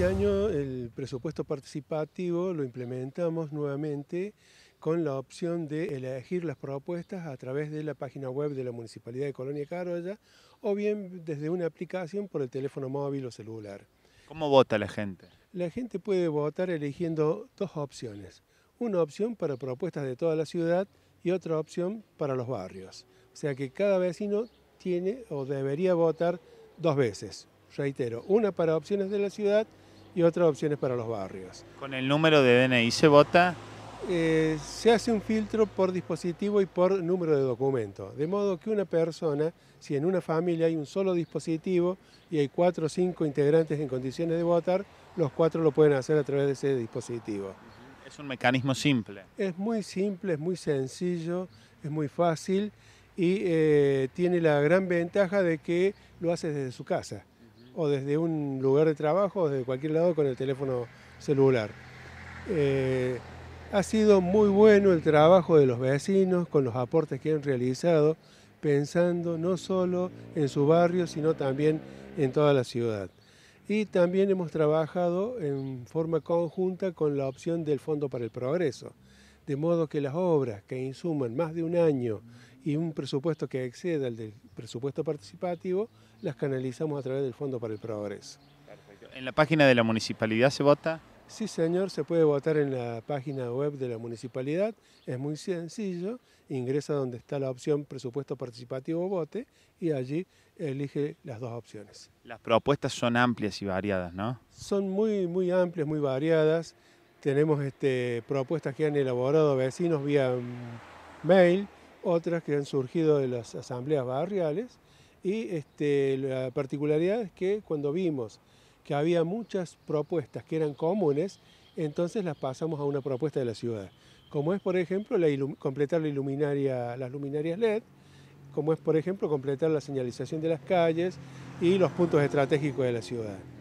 Este año el presupuesto participativo lo implementamos nuevamente con la opción de elegir las propuestas a través de la página web de la Municipalidad de Colonia Carolla o bien desde una aplicación por el teléfono móvil o celular. ¿Cómo vota la gente? La gente puede votar eligiendo dos opciones. Una opción para propuestas de toda la ciudad y otra opción para los barrios. O sea que cada vecino tiene o debería votar dos veces. Reitero, una para opciones de la ciudad y otras opciones para los barrios. ¿Con el número de DNI se vota? Eh, se hace un filtro por dispositivo y por número de documento, de modo que una persona, si en una familia hay un solo dispositivo y hay cuatro o cinco integrantes en condiciones de votar, los cuatro lo pueden hacer a través de ese dispositivo. Es un mecanismo simple. Es muy simple, es muy sencillo, es muy fácil y eh, tiene la gran ventaja de que lo hace desde su casa o desde un lugar de trabajo o desde cualquier lado con el teléfono celular. Eh, ha sido muy bueno el trabajo de los vecinos con los aportes que han realizado, pensando no solo en su barrio, sino también en toda la ciudad. Y también hemos trabajado en forma conjunta con la opción del Fondo para el Progreso, de modo que las obras que insuman más de un año y un presupuesto que exceda el del presupuesto participativo, las canalizamos a través del Fondo para el Progreso. Perfecto. ¿En la página de la municipalidad se vota? Sí, señor, se puede votar en la página web de la municipalidad. Es muy sencillo. Ingresa donde está la opción presupuesto participativo vote y allí elige las dos opciones. Las propuestas son amplias y variadas, ¿no? Son muy, muy amplias, muy variadas. Tenemos este, propuestas que han elaborado vecinos vía mm, mail otras que han surgido de las asambleas barriales y este, la particularidad es que cuando vimos que había muchas propuestas que eran comunes, entonces las pasamos a una propuesta de la ciudad, como es por ejemplo completar la las luminarias LED, como es por ejemplo completar la señalización de las calles y los puntos estratégicos de la ciudad.